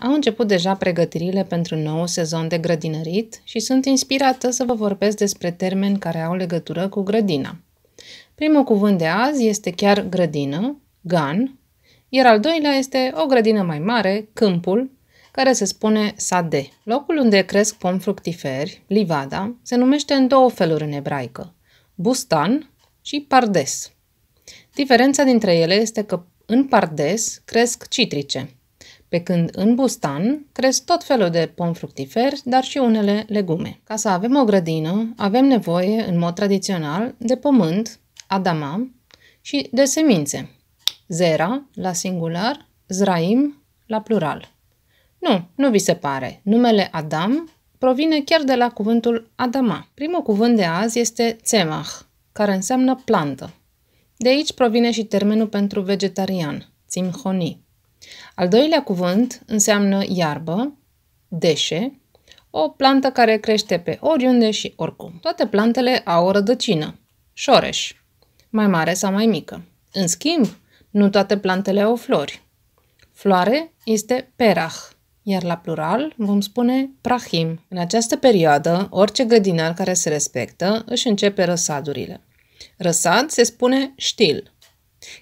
Au început deja pregătirile pentru un nou sezon de grădinărit și sunt inspirată să vă vorbesc despre termeni care au legătură cu grădina. Primul cuvânt de azi este chiar grădină, gan, iar al doilea este o grădină mai mare, câmpul, care se spune sade. Locul unde cresc pomi fructiferi, livada, se numește în două feluri în ebraică, bustan și pardes. Diferența dintre ele este că în pardes cresc citrice, pe când în bustan cresc tot felul de pom fructiferi, dar și unele legume. Ca să avem o grădină, avem nevoie, în mod tradițional, de pământ, adama și de semințe, zera la singular, zraim la plural. Nu, nu vi se pare. Numele Adam provine chiar de la cuvântul Adama. Primul cuvânt de azi este Tzemach, care înseamnă plantă. De aici provine și termenul pentru vegetarian, Tzimhoni. Al doilea cuvânt înseamnă iarbă, deșe, o plantă care crește pe oriunde și oricum. Toate plantele au o rădăcină, șoreș, mai mare sau mai mică. În schimb, nu toate plantele au flori. Floare este perah, iar la plural vom spune prahim. În această perioadă, orice grădinar care se respectă își începe răsadurile. Răsad se spune știl,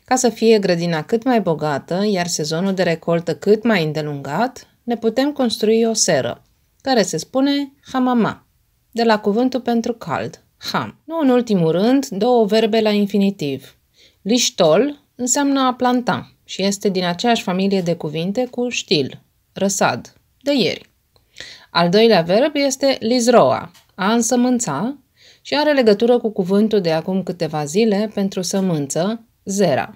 ca să fie grădina cât mai bogată, iar sezonul de recoltă cât mai îndelungat, ne putem construi o seră, care se spune hamama, de la cuvântul pentru cald, ham. Nu în ultimul rând, două verbe la infinitiv. Liștol înseamnă a planta și este din aceeași familie de cuvinte cu știl, răsad, de ieri. Al doilea verb este lizroa, a însămânța, și are legătură cu cuvântul de acum câteva zile pentru sămânță, zera.